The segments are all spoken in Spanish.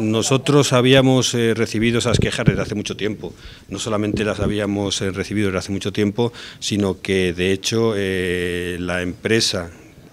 Nosotros habíamos eh, recibido esas quejas desde hace mucho tiempo. No solamente las habíamos eh, recibido desde hace mucho tiempo, sino que de hecho eh, la empresa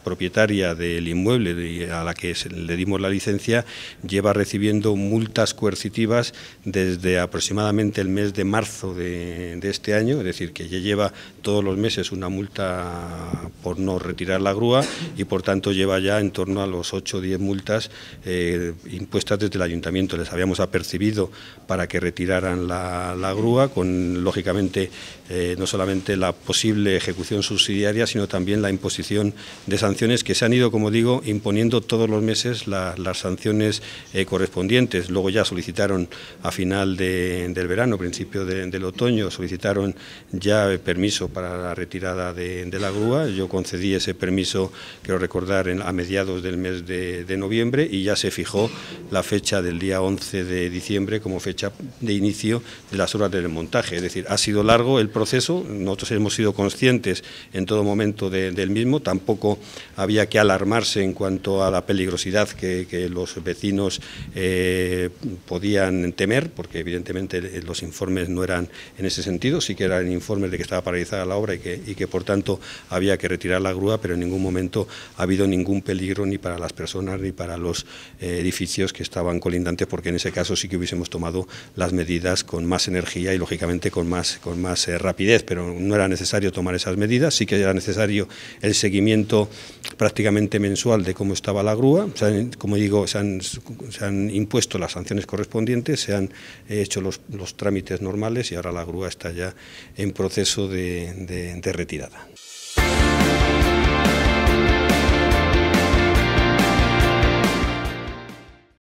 propietaria del inmueble a la que le dimos la licencia lleva recibiendo multas coercitivas desde aproximadamente el mes de marzo de, este año, es decir, que ya lleva todos los meses una multa por no retirar la grúa y por tanto lleva ya en torno a los 8 o 10 multas eh, impuestas desde el ayuntamiento. Les habíamos apercibido para que retiraran la, grúa con, lógicamente, eh, no solamente la posible ejecución subsidiaria, sino también la imposición de sanciones que se han ido, como digo, imponiendo todos los meses las sanciones eh, correspondientes. Luego ya solicitaron a final del verano, principio del otoño, solicitaron ya eh, permiso para la retirada de, la grúa. Yo concedí ese permiso, quiero recordar, a mediados del mes de noviembre y ya se fijó la fecha del día 11 de diciembre como fecha de inicio de las horas del montaje. Es decir, ha sido largo el proceso, nosotros hemos sido conscientes en todo momento del mismo, tampoco había que alarmarse en cuanto a la peligrosidad que, los vecinos eh, podían temer, porque evidentemente los informes no eran en ese sentido, sí que eran informes de que estaba paralizada la obra y que, y que por tanto había que retirar la grúa, pero en ningún momento ha habido ningún peligro ni para las personas ni para los eh, edificios que estaban colindantes, porque en ese caso sí que hubiésemos tomado las medidas con más energía y lógicamente con más, con más eh, rapidez, pero no era necesario tomar esas medidas, sí que era necesario el seguimiento prácticamente mensual de cómo estaba la grúa. Se han, como digo, se han, se han, impuesto las sanciones correspondientes, se han hecho los, los, trámites normales y ahora la grúa está ya en proceso de, de retirada.